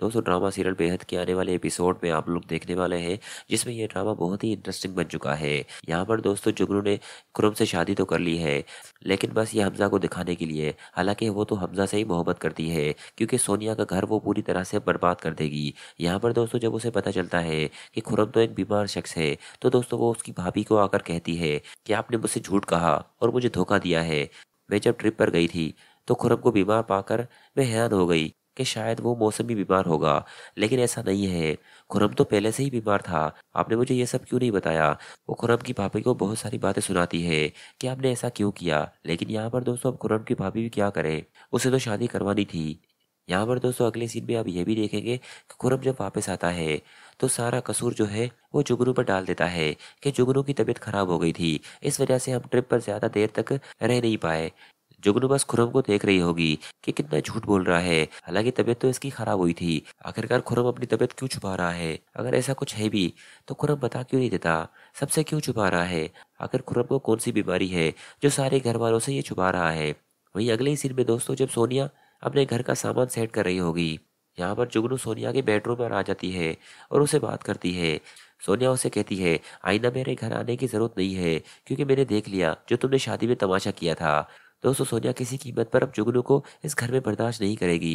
दोस्तों drama serial बेहद के आने वाले एपिसोड में आप लोग देखने वाले हैं जिसमें यह ड्रामा बहुत ही इंटरेस्टिंग बन चुका है यहाँ पर दोस्तों जुगनू ने कुरम से शादी तो कर ली है लेकिन बस ये हमजा को दिखाने के लिए हालांकि वो तो हमजा से ही मोहब्बत करती है क्योंकि सोनिया का घर वो पूरी तरह से बर्बाद कर देगी यहाँ पर दोस्तों जब उसे पता चलता है कि खुरम तो एक बीमार शख्स है तो दोस्तों वो उसकी भाभी को आकर कहती है कि आपने मुझसे झूठ कहा और मुझे धोखा दिया है मैं जब ट्रिप पर गई थी तो खुरम को बीमार पाकर मैं हैरान हो गई कि शायद वो मौसम भी बीमार होगा लेकिन ऐसा नहीं है खुरम तो पहले से ही बीमार था आपने मुझे ये सब क्यों नहीं बताया वो खुरम की भाभी को बहुत सारी बातें सुनाती है कि आपने ऐसा क्यों किया लेकिन यहाँ पर दोस्तों अब खुरम की भाभी भी क्या करे उसे तो शादी करवानी थी यहाँ पर दोस्तों अगले सीन में आप ये भी देखेंगे कि खुरम जब वापस आता है तो सारा कसूर जो है वो जुगनू पर डाल देता है कि जुगनू की तबीयत खराब हो गई थी इस वजह से हम ट्रिप पर ज़्यादा देर तक रह नहीं पाए जुगनू बस खुरम को देख रही होगी कि कितना झूठ बोल रहा है हालांकि तबीयत तो इसकी खराब हुई थी आखिरकार खुरम अपनी तबीयत क्यों छुपा रहा है अगर ऐसा कुछ है भी तो खुरम बता क्यों नहीं देता सबसे क्यों छुपा रहा है आखिर खुरम को कौन सी बीमारी है जो सारे घर वालों से ये छुपा रहा है वहीं अगले ही सीन में दोस्तों जब सोनिया अपने घर का सामान सेट कर रही होगी यहाँ पर जुगनू सोनिया के बेडरूम पर आ जाती है और उसे बात करती है सोनिया उसे कहती है आईना मेरे घर आने की ज़रूरत नहीं है क्योंकि मैंने देख लिया जो तुमने शादी में तमाशा किया था दोस्तों सोनिया किसी कीमत पर अब जुगनू को इस घर में बर्दाश्त नहीं करेगी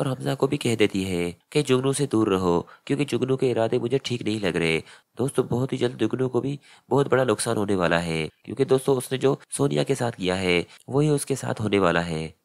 और हमजा को भी कह देती है कि जुगनू से दूर रहो क्योंकि जुगनू के इरादे मुझे ठीक नहीं लग रहे दोस्तों बहुत ही जल्द जुगनू को भी बहुत बड़ा नुकसान होने वाला है क्योंकि दोस्तों उसने जो सोनिया के साथ किया है वही उसके साथ होने वाला है